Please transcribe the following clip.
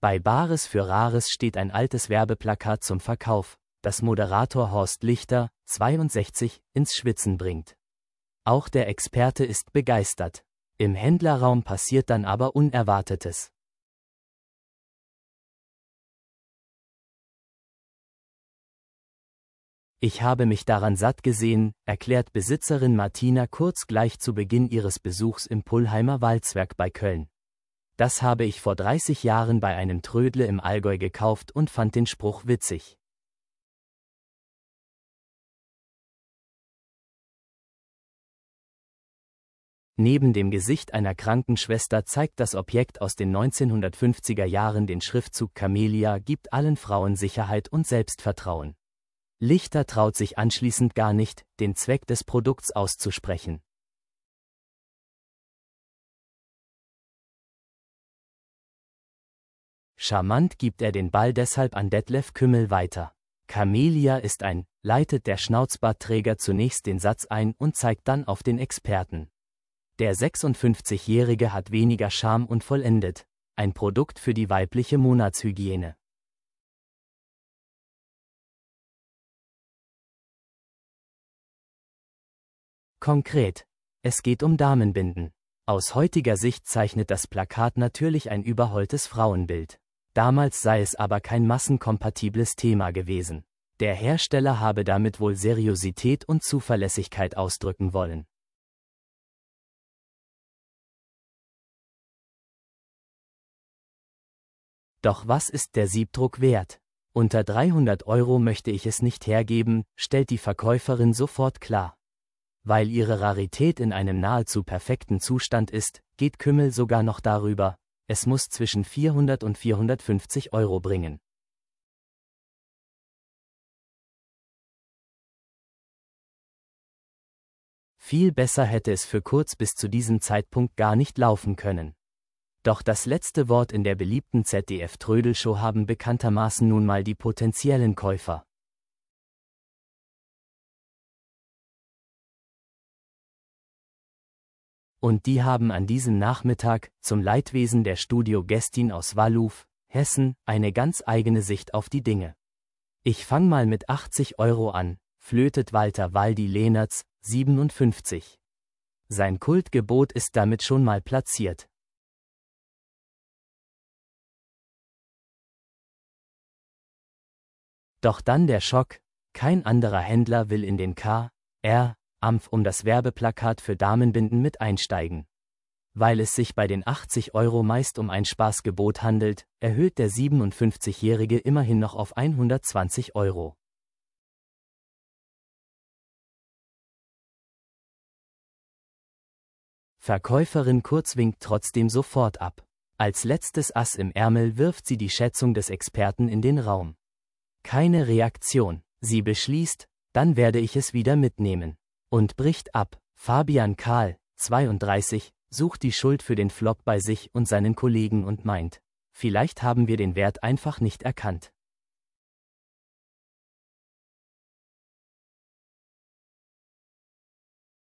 Bei Bares für Rares steht ein altes Werbeplakat zum Verkauf, das Moderator Horst Lichter, 62, ins Schwitzen bringt. Auch der Experte ist begeistert. Im Händlerraum passiert dann aber Unerwartetes. Ich habe mich daran satt gesehen, erklärt Besitzerin Martina kurz gleich zu Beginn ihres Besuchs im Pullheimer Walzwerk bei Köln. Das habe ich vor 30 Jahren bei einem Trödle im Allgäu gekauft und fand den Spruch witzig. Neben dem Gesicht einer Krankenschwester zeigt das Objekt aus den 1950er Jahren den Schriftzug Camellia, gibt allen Frauen Sicherheit und Selbstvertrauen. Lichter traut sich anschließend gar nicht, den Zweck des Produkts auszusprechen. Charmant gibt er den Ball deshalb an Detlef Kümmel weiter. Camelia ist ein, leitet der Schnauzbartträger zunächst den Satz ein und zeigt dann auf den Experten. Der 56-Jährige hat weniger Scham und vollendet. Ein Produkt für die weibliche Monatshygiene. Konkret. Es geht um Damenbinden. Aus heutiger Sicht zeichnet das Plakat natürlich ein überholtes Frauenbild. Damals sei es aber kein massenkompatibles Thema gewesen. Der Hersteller habe damit wohl Seriosität und Zuverlässigkeit ausdrücken wollen. Doch was ist der Siebdruck wert? Unter 300 Euro möchte ich es nicht hergeben, stellt die Verkäuferin sofort klar. Weil ihre Rarität in einem nahezu perfekten Zustand ist, geht Kümmel sogar noch darüber, es muss zwischen 400 und 450 Euro bringen. Viel besser hätte es für Kurz bis zu diesem Zeitpunkt gar nicht laufen können. Doch das letzte Wort in der beliebten ZDF-Trödelshow haben bekanntermaßen nun mal die potenziellen Käufer. und die haben an diesem Nachmittag, zum Leidwesen der Studio Studiogästin aus Walluf, Hessen, eine ganz eigene Sicht auf die Dinge. Ich fang mal mit 80 Euro an, flötet Walter Waldi Lehnertz, 57. Sein Kultgebot ist damit schon mal platziert. Doch dann der Schock, kein anderer Händler will in den K, R, Ampf um das Werbeplakat für Damenbinden mit einsteigen. Weil es sich bei den 80 Euro meist um ein Spaßgebot handelt, erhöht der 57-Jährige immerhin noch auf 120 Euro. Verkäuferin Kurz winkt trotzdem sofort ab. Als letztes Ass im Ärmel wirft sie die Schätzung des Experten in den Raum. Keine Reaktion. Sie beschließt, dann werde ich es wieder mitnehmen und bricht ab. Fabian Karl, 32, sucht die Schuld für den Flop bei sich und seinen Kollegen und meint, vielleicht haben wir den Wert einfach nicht erkannt.